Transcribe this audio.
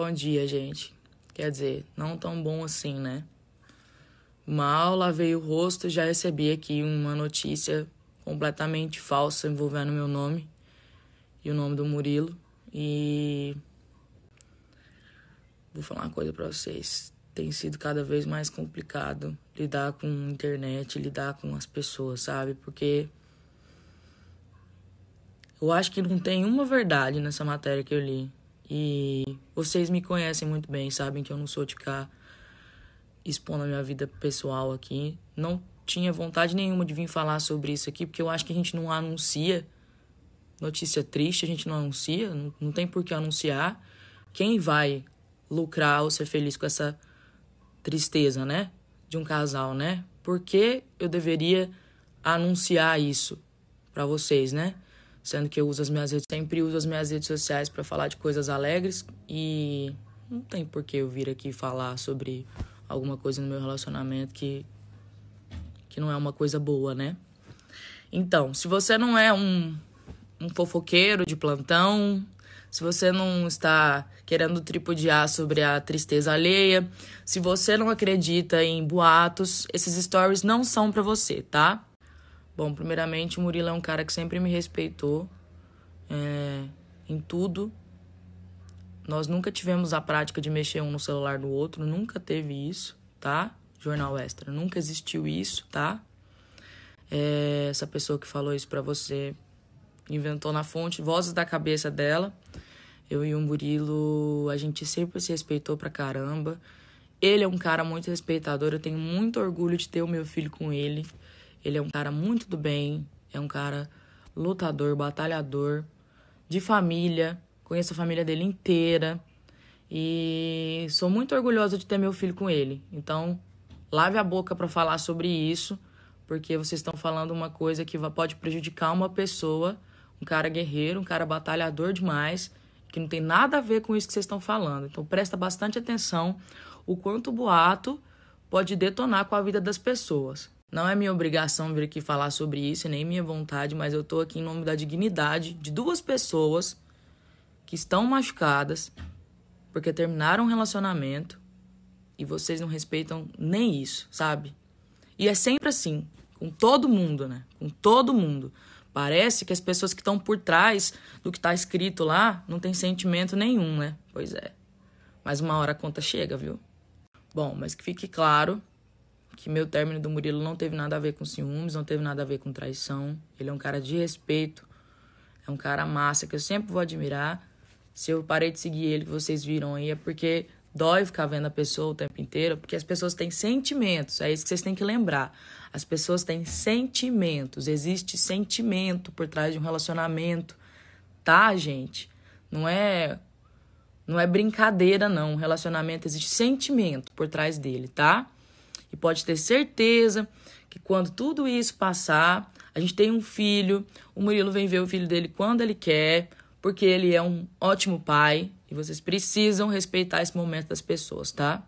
Bom dia, gente. Quer dizer, não tão bom assim, né? Mal lavei o rosto, já recebi aqui uma notícia completamente falsa envolvendo meu nome e o nome do Murilo. E vou falar uma coisa para vocês. Tem sido cada vez mais complicado lidar com a internet, lidar com as pessoas, sabe? Porque eu acho que não tem uma verdade nessa matéria que eu li. E vocês me conhecem muito bem, sabem que eu não sou de ficar expondo a minha vida pessoal aqui. Não tinha vontade nenhuma de vir falar sobre isso aqui, porque eu acho que a gente não anuncia notícia triste, a gente não anuncia, não, tem por que anunciar. Quem vai lucrar ou ser feliz com essa tristeza, né? De um casal, né? Por que eu deveria anunciar isso para vocês, né? sendo que eu uso as minhas redes, sempre uso as minhas redes sociais para falar de coisas alegres e não tem por que eu vir aqui falar sobre alguma coisa no meu relacionamento que que não é uma coisa boa, né? Então, se você não é um um fofoqueiro de plantão, se você não está querendo tripudiar sobre a tristeza alheia, se você não acredita em boatos, esses stories não são para você, tá? Bom, primeiramente, o Murilo é um cara que sempre me respeitou é, em tudo. Nós nunca tivemos a prática de mexer um no celular do outro, nunca teve isso, tá? Jornal Extra, nunca existiu isso, tá? É, essa pessoa que falou isso para você inventou na fonte, vozes da cabeça dela. Eu e o Murilo, a gente sempre se respeitou pra caramba. Ele é um cara muito respeitador, eu tenho muito orgulho de ter o meu filho com ele. Ele é um cara muito do bem, é um cara lutador, batalhador, de família, conheço a família dele inteira e sou muito orgulhosa de ter meu filho com ele. Então, lave a boca para falar sobre isso, porque vocês estão falando uma coisa que pode prejudicar uma pessoa, um cara guerreiro, um cara batalhador demais, que não tem nada a ver com isso que vocês estão falando. Então, presta bastante atenção o quanto o boato pode detonar com a vida das pessoas. Não é minha obrigação vir aqui falar sobre isso, nem minha vontade, mas eu tô aqui em nome da dignidade de duas pessoas que estão machucadas porque terminaram um relacionamento e vocês não respeitam nem isso, sabe? E é sempre assim, com todo mundo, né? Com todo mundo. Parece que as pessoas que estão por trás do que tá escrito lá não tem sentimento nenhum, né? Pois é. Mas uma hora a conta chega, viu? Bom, mas que fique claro que meu término do Murilo não teve nada a ver com ciúmes, não teve nada a ver com traição. Ele é um cara de respeito, é um cara massa que eu sempre vou admirar. Se eu parei de seguir ele, que vocês viram aí, é porque dói ficar vendo a pessoa o tempo inteiro, porque as pessoas têm sentimentos, é isso que vocês têm que lembrar. As pessoas têm sentimentos, existe sentimento por trás de um relacionamento, tá, gente? Não é não é brincadeira não, um relacionamento existe sentimento por trás dele, tá? E pode ter certeza que quando tudo isso passar, a gente tem um filho, o Murilo vem ver o filho dele quando ele quer, porque ele é um ótimo pai e vocês precisam respeitar esse momento das pessoas, tá?